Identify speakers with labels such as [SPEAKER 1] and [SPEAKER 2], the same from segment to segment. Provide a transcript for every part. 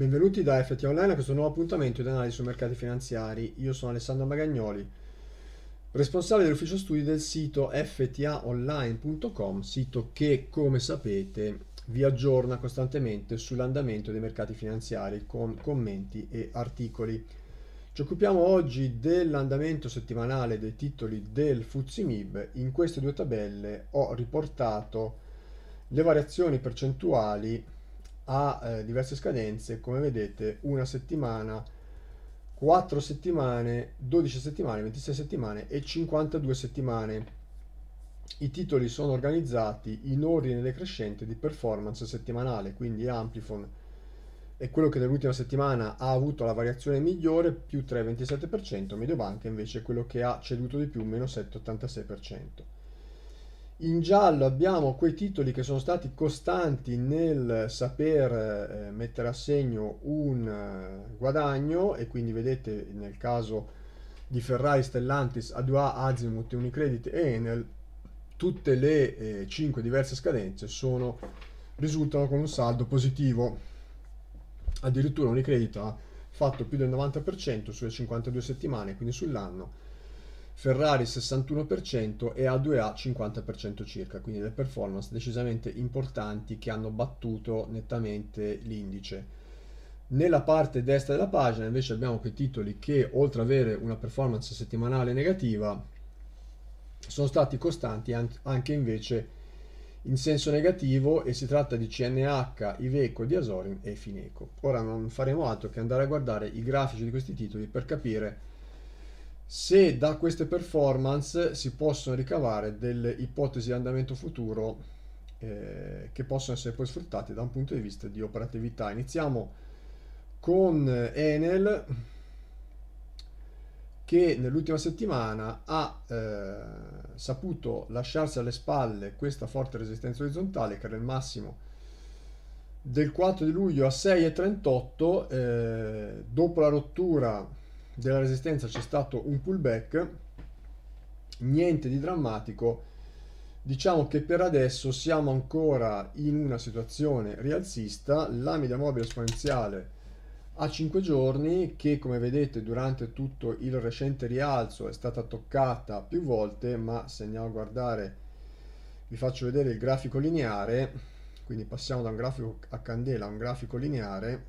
[SPEAKER 1] Benvenuti da FT Online a questo nuovo appuntamento di analisi sui mercati finanziari. Io sono Alessandro Magagnoli, responsabile dell'ufficio studi del sito ftaonline.com, sito che, come sapete, vi aggiorna costantemente sull'andamento dei mercati finanziari con commenti e articoli. Ci occupiamo oggi dell'andamento settimanale dei titoli del FUZIMIB. In queste due tabelle ho riportato le variazioni percentuali ha eh, diverse scadenze, come vedete una settimana, 4 settimane, 12 settimane, 26 settimane e 52 settimane. I titoli sono organizzati in ordine decrescente di performance settimanale, quindi Amplifon è quello che nell'ultima settimana ha avuto la variazione migliore, più 3,27%, Mediobanca invece è quello che ha ceduto di più, meno 7,86%. In giallo abbiamo quei titoli che sono stati costanti nel saper eh, mettere a segno un eh, guadagno e quindi vedete nel caso di Ferrari, Stellantis, A2A, Azimut, Unicredit e Enel tutte le eh, 5 diverse scadenze sono, risultano con un saldo positivo. Addirittura Unicredit ha fatto più del 90% sulle 52 settimane, quindi sull'anno Ferrari 61% e A2A 50% circa, quindi le performance decisamente importanti che hanno battuto nettamente l'indice. Nella parte destra della pagina invece abbiamo quei titoli che oltre ad avere una performance settimanale negativa sono stati costanti anche invece in senso negativo e si tratta di CNH, Iveco, Diasorin e Fineco. Ora non faremo altro che andare a guardare i grafici di questi titoli per capire se da queste performance si possono ricavare delle ipotesi di andamento futuro eh, che possono essere poi sfruttate da un punto di vista di operatività. Iniziamo con eh, Enel che nell'ultima settimana ha eh, saputo lasciarsi alle spalle questa forte resistenza orizzontale che era il massimo del 4 di luglio a 6,38 eh, dopo la rottura della resistenza c'è stato un pullback, niente di drammatico, diciamo che per adesso siamo ancora in una situazione rialzista, la media mobile esponenziale a 5 giorni che come vedete durante tutto il recente rialzo è stata toccata più volte ma se andiamo a guardare vi faccio vedere il grafico lineare quindi passiamo da un grafico a candela a un grafico lineare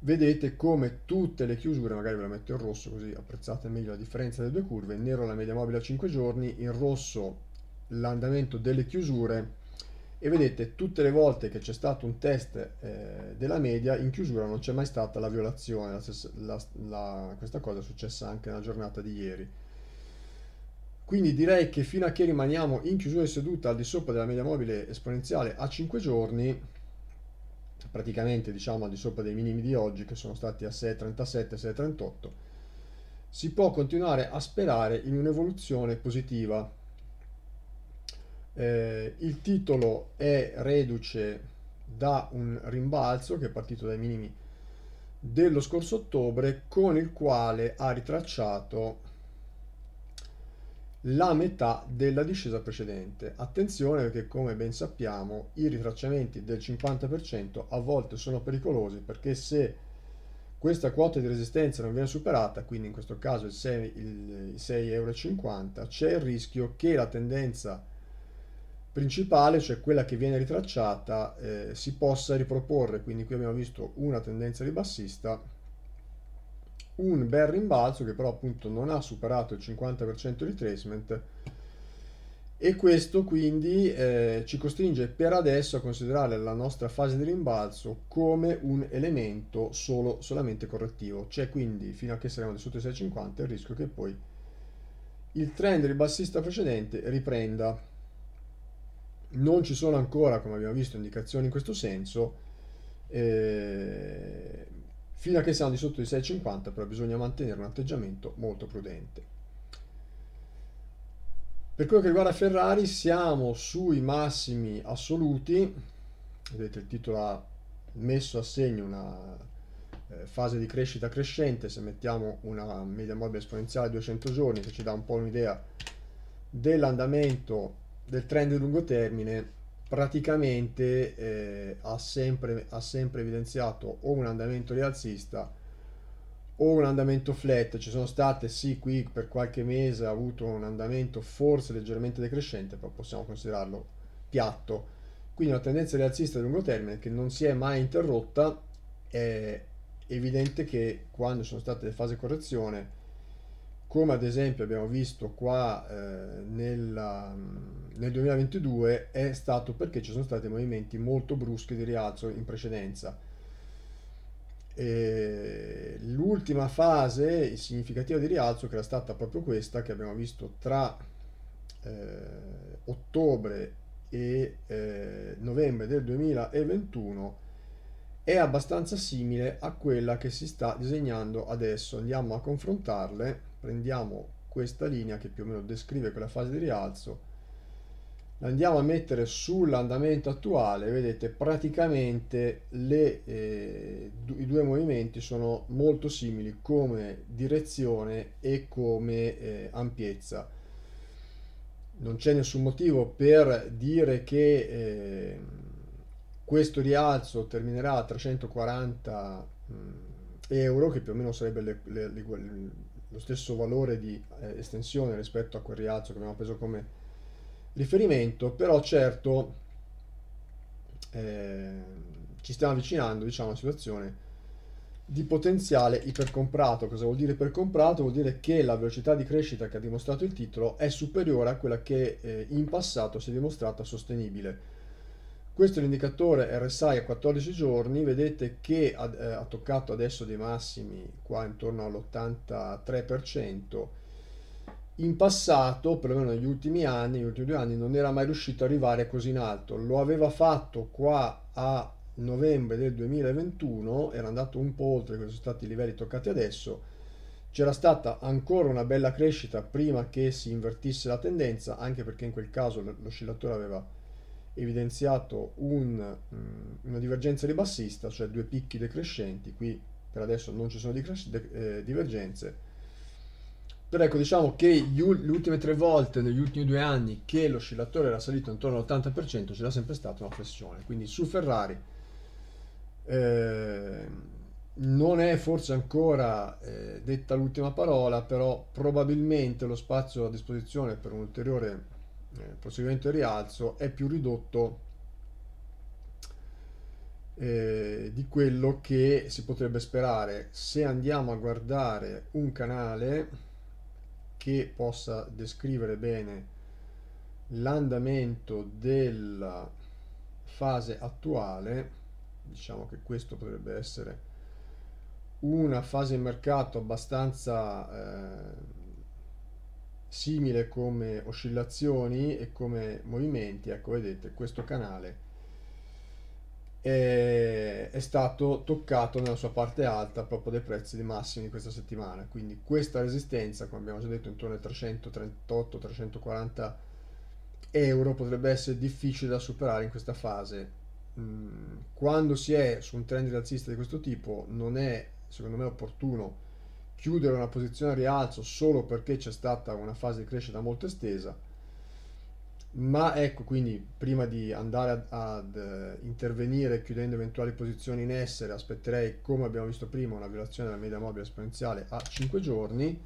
[SPEAKER 1] vedete come tutte le chiusure, magari ve la metto in rosso così apprezzate meglio la differenza delle due curve, in nero la media mobile a 5 giorni, in rosso l'andamento delle chiusure e vedete tutte le volte che c'è stato un test eh, della media in chiusura non c'è mai stata la violazione, la, la, la, questa cosa è successa anche nella giornata di ieri. Quindi direi che fino a che rimaniamo in chiusura di seduta al di sopra della media mobile esponenziale a 5 giorni, praticamente diciamo al di sopra dei minimi di oggi che sono stati a 6,37, 6,38, si può continuare a sperare in un'evoluzione positiva. Eh, il titolo è reduce da un rimbalzo che è partito dai minimi dello scorso ottobre con il quale ha ritracciato la metà della discesa precedente. Attenzione perché come ben sappiamo i ritracciamenti del 50% a volte sono pericolosi perché se questa quota di resistenza non viene superata, quindi in questo caso i 6,50 euro, c'è il rischio che la tendenza principale, cioè quella che viene ritracciata, eh, si possa riproporre. Quindi qui abbiamo visto una tendenza ribassista un bel rimbalzo che però appunto non ha superato il 50% di retracement e questo quindi eh, ci costringe per adesso a considerare la nostra fase di rimbalzo come un elemento solo, solamente correttivo cioè quindi fino a che saremo di sotto i 6,50 il rischio che poi il trend ribassista precedente riprenda non ci sono ancora come abbiamo visto indicazioni in questo senso eh, Fino a che siamo di sotto di 6,50 però bisogna mantenere un atteggiamento molto prudente. Per quello che riguarda Ferrari siamo sui massimi assoluti, vedete il titolo ha messo a segno una eh, fase di crescita crescente, se mettiamo una media mobile esponenziale 200 giorni che ci dà un po' un'idea dell'andamento del trend di lungo termine, praticamente eh, ha, sempre, ha sempre evidenziato o un andamento rialzista o un andamento flat, ci sono state sì qui per qualche mese ha avuto un andamento forse leggermente decrescente, però possiamo considerarlo piatto. Quindi una tendenza rialzista a lungo termine che non si è mai interrotta, è evidente che quando sono state le fasi di correzione come ad esempio abbiamo visto qua eh, nella, nel 2022 è stato perché ci sono stati movimenti molto bruschi di rialzo in precedenza. E l'ultima fase significativa di rialzo che era stata proprio questa che abbiamo visto tra eh, ottobre e eh, novembre del 2021 è abbastanza simile a quella che si sta disegnando adesso andiamo a confrontarle prendiamo questa linea che più o meno descrive quella fase di rialzo la andiamo a mettere sull'andamento attuale vedete praticamente le, eh, i due movimenti sono molto simili come direzione e come eh, ampiezza non c'è nessun motivo per dire che eh, questo rialzo terminerà a 340 mh, mm, euro che più o meno sarebbe le, le, le lo stesso valore di eh, estensione rispetto a quel rialzo che abbiamo preso come riferimento, però certo eh, ci stiamo avvicinando diciamo, a una situazione di potenziale ipercomprato. Cosa vuol dire ipercomprato? Vuol dire che la velocità di crescita che ha dimostrato il titolo è superiore a quella che eh, in passato si è dimostrata sostenibile. Questo è l'indicatore RSI a 14 giorni, vedete che ha, eh, ha toccato adesso dei massimi qua intorno all'83%. In passato, perlomeno negli ultimi anni, negli ultimi due anni, non era mai riuscito ad arrivare così in alto. Lo aveva fatto qua a novembre del 2021, era andato un po' oltre, questi sono stati i livelli toccati adesso, c'era stata ancora una bella crescita prima che si invertisse la tendenza, anche perché in quel caso l'oscillatore aveva evidenziato un, mm, una divergenza ribassista, cioè due picchi decrescenti, qui per adesso non ci sono eh, divergenze, però ecco diciamo che gli, le ultime tre volte negli ultimi due anni che l'oscillatore era salito intorno all'80% c'era sempre stata una flessione, quindi su Ferrari eh, non è forse ancora eh, detta l'ultima parola, però probabilmente lo spazio a disposizione per un ulteriore eh, procedimento di rialzo è più ridotto eh, di quello che si potrebbe sperare se andiamo a guardare un canale che possa descrivere bene l'andamento della fase attuale diciamo che questo potrebbe essere una fase in mercato abbastanza eh, simile come oscillazioni e come movimenti, ecco vedete questo canale è, è, stato toccato nella sua parte alta proprio dai prezzi di massimi di questa settimana, quindi questa resistenza come abbiamo già detto intorno ai 338-340 euro potrebbe essere difficile da superare in questa fase. Mm, quando si è su un trend rialzista di questo tipo non è secondo me opportuno chiudere una posizione a rialzo solo perché c'è stata una fase di crescita molto estesa. Ma ecco, quindi prima di andare ad, ad eh, intervenire chiudendo eventuali posizioni in essere, aspetterei, come abbiamo visto prima, una violazione della media mobile esponenziale a 5 giorni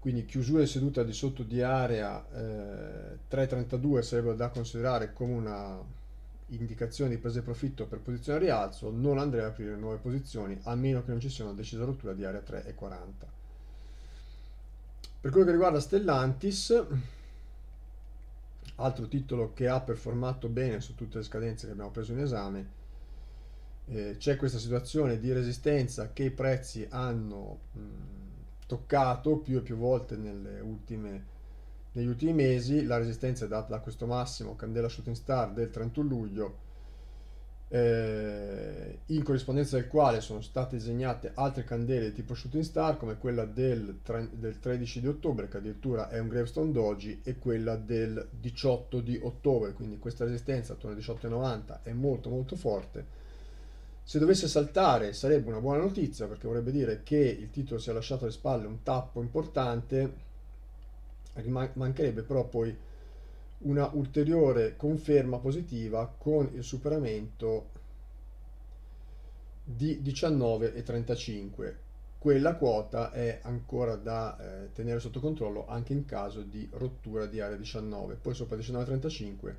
[SPEAKER 1] quindi chiusura di seduta di sotto di area eh, 3.32 sarebbe da considerare come una indicazioni di presa prese profitto per posizione rialzo, non andrei ad aprire nuove posizioni a meno che non ci sia una decisa rottura di area 3 e 40. Per quello che riguarda Stellantis, altro titolo che ha performato bene su tutte le scadenze che abbiamo preso in esame, eh, c'è questa situazione di resistenza che i prezzi hanno mh, mm, toccato più e più volte nelle ultime negli ultimi mesi la resistenza è data da questo massimo candela shooting star del 31 luglio eh, in corrispondenza del quale sono state disegnate altre candele tipo shooting star come quella del, del 13 di ottobre che addirittura è un gravestone doji e quella del 18 di ottobre quindi questa resistenza attorno ai 18,90 è molto molto forte se dovesse saltare sarebbe una buona notizia perché vorrebbe dire che il titolo si è lasciato alle spalle un tappo importante mancherebbe però poi una ulteriore conferma positiva con il superamento di 19,35 quella quota è ancora da eh, tenere sotto controllo anche in caso di rottura di area 19 poi sopra 19,35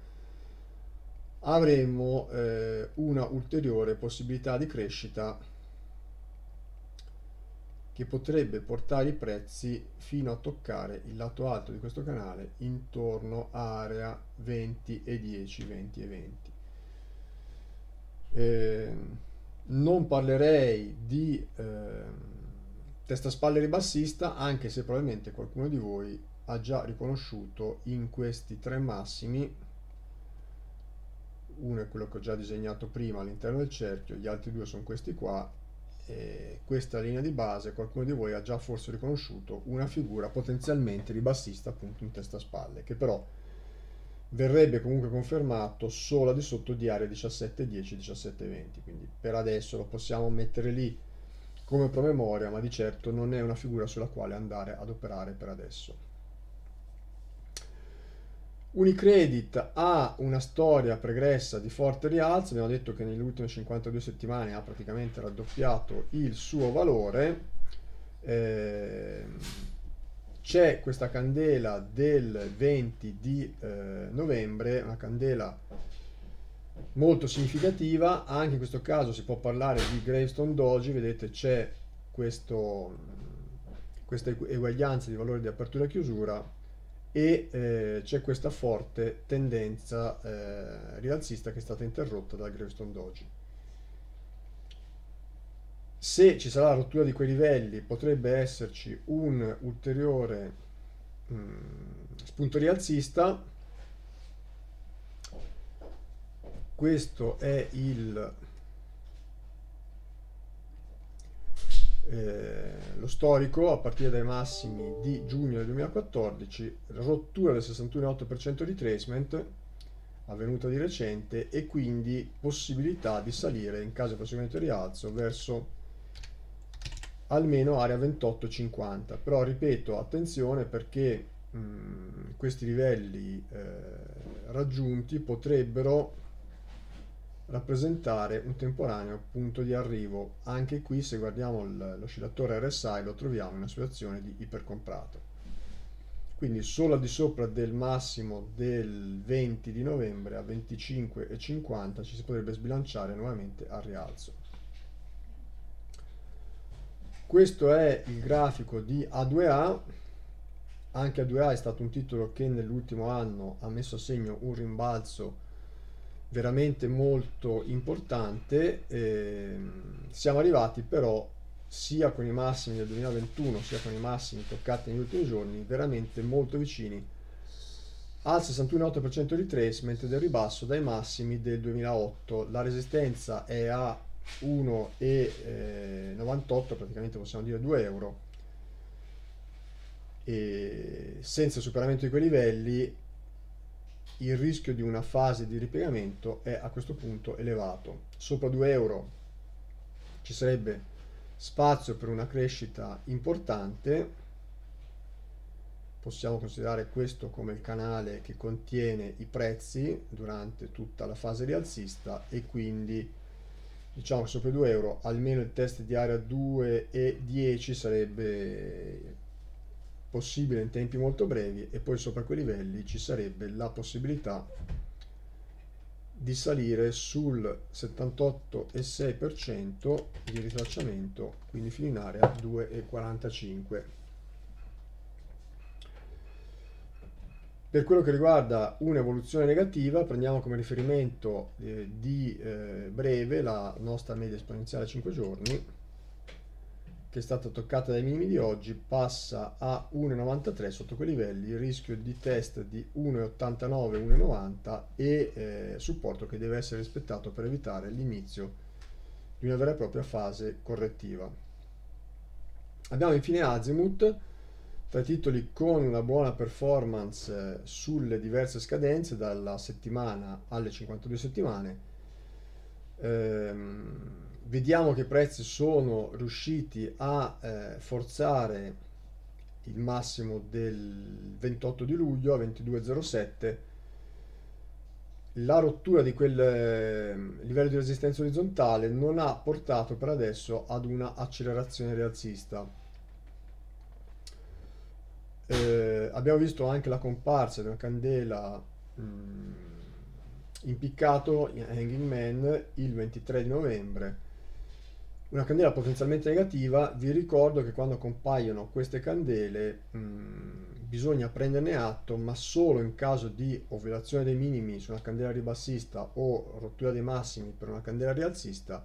[SPEAKER 1] avremo eh, una ulteriore possibilità di crescita che potrebbe portare i prezzi fino a toccare il lato alto di questo canale intorno a area 20 e 10, 20 e 20. Eh, non parlerei di eh, testa spalle ribassista, anche se probabilmente qualcuno di voi ha già riconosciuto in questi tre massimi uno è quello che ho già disegnato prima all'interno del cerchio, gli altri due sono questi qua questa linea di base qualcuno di voi ha già forse riconosciuto una figura potenzialmente di bassista appunto in testa a spalle che però verrebbe comunque confermato solo di sotto di area 17-10-17-20 quindi per adesso lo possiamo mettere lì come promemoria ma di certo non è una figura sulla quale andare ad operare per adesso Unicredit ha una storia pregressa di forte rialzo, abbiamo detto che nelle ultime 52 settimane ha praticamente raddoppiato il suo valore. Eh, c'è questa candela del 20 di eh, novembre, una candela molto significativa, anche in questo caso si può parlare di Gravestone Doji, vedete c'è questo, questa eguaglianza di valore di apertura e chiusura e eh, c'è questa forte tendenza eh, rialzista che è stata interrotta dal Gravestone Doji. Se ci sarà la rottura di quei livelli potrebbe esserci un ulteriore mh, mm, spunto rialzista, questo è il Eh, lo storico a partire dai massimi di giugno del 2014, rottura del 61,8% di retracement avvenuta di recente e quindi possibilità di salire in caso di proseguimento di rialzo verso almeno area 28,50 però ripeto attenzione perché mh, questi livelli eh, raggiunti potrebbero rappresentare un temporaneo punto di arrivo. Anche qui se guardiamo l'oscillatore RSI lo troviamo in una situazione di ipercomprato. Quindi solo al di sopra del massimo del 20 di novembre a 25,50 ci si potrebbe sbilanciare nuovamente al rialzo. Questo è il grafico di A2A, anche A2A è stato un titolo che nell'ultimo anno ha messo a segno un rimbalzo veramente molto importante. Eh, siamo arrivati però sia con i massimi del 2021 sia con i massimi toccati negli ultimi giorni veramente molto vicini al 61,8% di retracement del ribasso dai massimi del 2008 la resistenza è a 1,98 eh, praticamente possiamo dire 2 euro e senza superamento di quei livelli il rischio di una fase di ripiegamento è a questo punto elevato. Sopra 2 euro ci sarebbe spazio per una crescita importante, possiamo considerare questo come il canale che contiene i prezzi durante tutta la fase rialzista e quindi diciamo che sopra 2 euro almeno il test di area 2 e 10 sarebbe possibile in tempi molto brevi e poi sopra quei livelli ci sarebbe la possibilità di salire sul 78,6% di ritracciamento, quindi fino in area 2,45. Per quello che riguarda un'evoluzione negativa, prendiamo come riferimento eh, di eh, breve la nostra media esponenziale 5 giorni, che è stata toccata dai minimi di oggi passa a 1,93 sotto quei livelli, rischio di test di 1,89-1,90 e eh, supporto che deve essere rispettato per evitare l'inizio di una vera e propria fase correttiva. Abbiamo infine Azimut, tra i titoli con una buona performance eh, sulle diverse scadenze dalla settimana alle 52 settimane. Ehm, vediamo che i prezzi sono riusciti a eh, forzare il massimo del 28 di luglio a 22,07 la rottura di quel eh, livello di resistenza orizzontale non ha portato per adesso ad una accelerazione rialzista eh, abbiamo visto anche la comparsa di una candela mh, mm, impiccato in Hanging Man il 23 di novembre una candela potenzialmente negativa, vi ricordo che quando compaiono queste candele mh, mm, bisogna prenderne atto, ma solo in caso di ovulazione dei minimi su una candela ribassista o rottura dei massimi per una candela rialzista,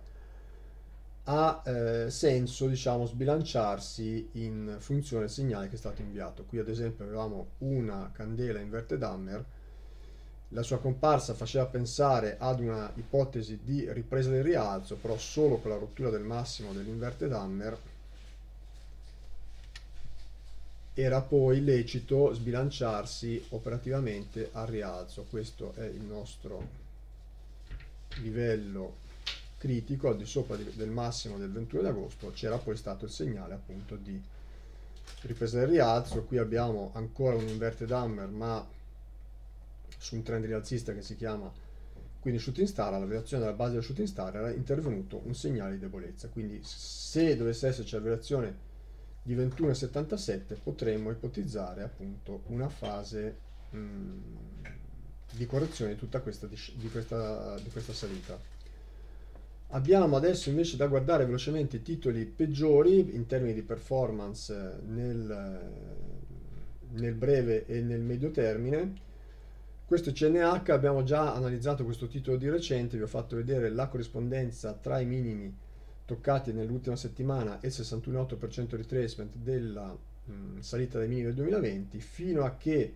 [SPEAKER 1] ha eh, senso diciamo, sbilanciarsi in funzione del segnale che è stato inviato. Qui ad esempio avevamo una candela inverted hammer la sua comparsa faceva pensare ad una ipotesi di ripresa del rialzo, però solo con la rottura del massimo dell'inverted hammer era poi lecito sbilanciarsi operativamente al rialzo. Questo è il nostro livello critico, al di sopra di, del massimo del 21 agosto c'era poi stato il segnale appunto di ripresa del rialzo. Qui abbiamo ancora un inverted hammer, ma su un trend rialzista che si chiama quindi shooting star, alla variazione della base del shooting star era intervenuto un segnale di debolezza. Quindi se dovesse esserci la variazione di 21,77 potremmo ipotizzare appunto una fase mh, mm, di correzione di tutta questa, di, questa, di questa salita. Abbiamo adesso invece da guardare velocemente i titoli peggiori in termini di performance nel, nel breve e nel medio termine questo CNH abbiamo già analizzato questo titolo di recente, vi ho fatto vedere la corrispondenza tra i minimi toccati nell'ultima settimana e il 61,8% retracement della mh, mm, salita dei minimi del 2020 fino a che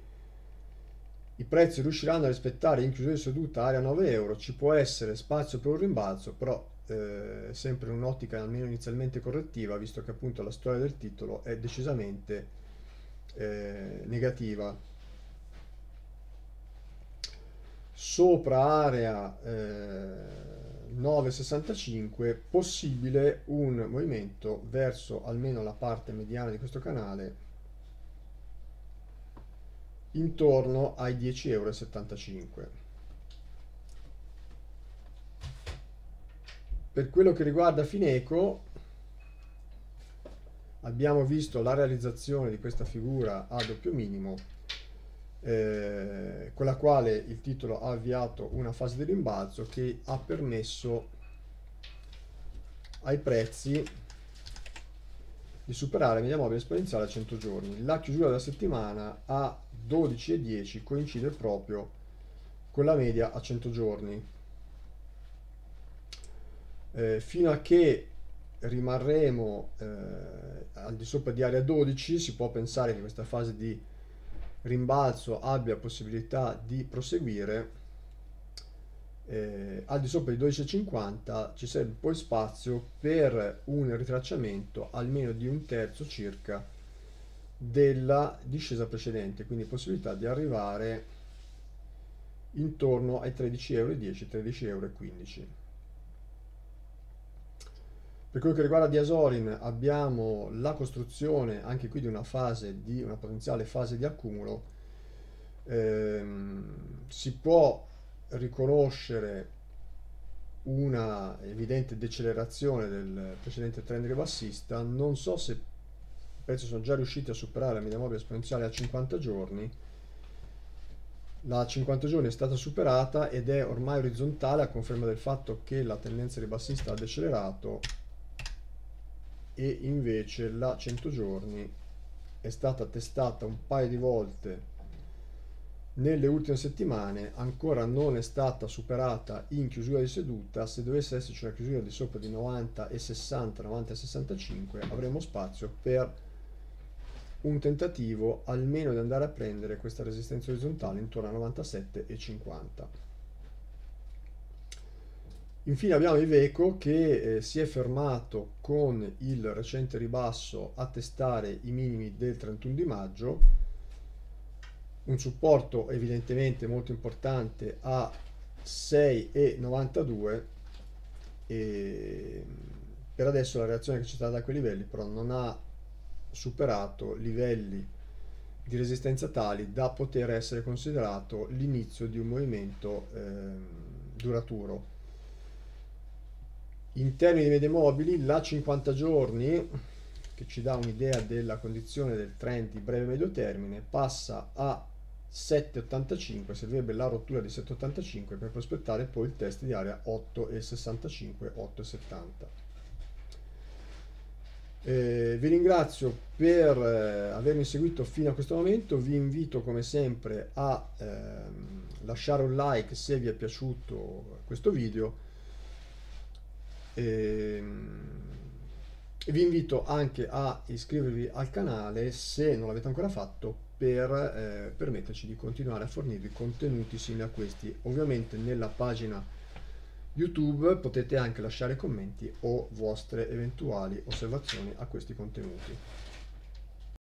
[SPEAKER 1] i prezzi riusciranno a rispettare in chiusura di seduta area 9 euro, ci può essere spazio per un rimbalzo, però eh, sempre in un'ottica almeno inizialmente correttiva, visto che appunto la storia del titolo è decisamente eh, negativa sopra area eh, 965 possibile un movimento verso almeno la parte mediana di questo canale intorno ai 10,75 euro. Per quello che riguarda Fineco, abbiamo visto la realizzazione di questa figura a doppio minimo eh, con la quale il titolo ha avviato una fase di rimbalzo che ha permesso ai prezzi di superare la media mobile esponenziale a 100 giorni. La chiusura della settimana a 12,10 coincide proprio con la media a 100 giorni. Eh, fino a che rimarremo eh, al di sopra di area 12 si può pensare che questa fase di rimbalzo abbia possibilità di proseguire eh, al di sopra di 12,50 ci serve poi spazio per un ritracciamento almeno di un terzo circa della discesa precedente quindi possibilità di arrivare intorno ai 13,10 euro 13,15 euro per quello che riguarda Diasorin abbiamo la costruzione anche qui di una fase di una potenziale fase di accumulo. Ehm, si può riconoscere una evidente decelerazione del precedente trend ribassista. Non so se prezzi sono già riusciti a superare la media mobile esponenziale a 50 giorni. La 50 giorni è stata superata ed è ormai orizzontale a conferma del fatto che la tendenza ribassista ha decelerato e invece la 100 giorni è stata testata un paio di volte nelle ultime settimane ancora non è stata superata in chiusura di seduta se dovesse esserci una chiusura di sopra di 90 e 60 90 e 65 avremo spazio per un tentativo almeno di andare a prendere questa resistenza orizzontale intorno a 97 e 50 Infine abbiamo Iveco che eh, si è fermato con il recente ribasso a testare i minimi del 31 di maggio, un supporto evidentemente molto importante a 6,92 e per adesso la reazione che c'è stata da quei livelli però non ha superato livelli di resistenza tali da poter essere considerato l'inizio di un movimento eh, duraturo in termini di media mobili la 50 giorni che ci dà un'idea della condizione del trend di breve e medio termine passa a 7,85 servirebbe la rottura di 7,85 per prospettare poi il test di area 8,65 8,70 eh, vi ringrazio per eh, avermi seguito fino a questo momento, vi invito come sempre a ehm, lasciare un like se vi è piaciuto questo video e ehm, vi invito anche a iscrivervi al canale se non l'avete ancora fatto per eh, permetterci di continuare a fornirvi contenuti simili a questi. Ovviamente nella pagina YouTube potete anche lasciare commenti o vostre eventuali osservazioni a questi contenuti.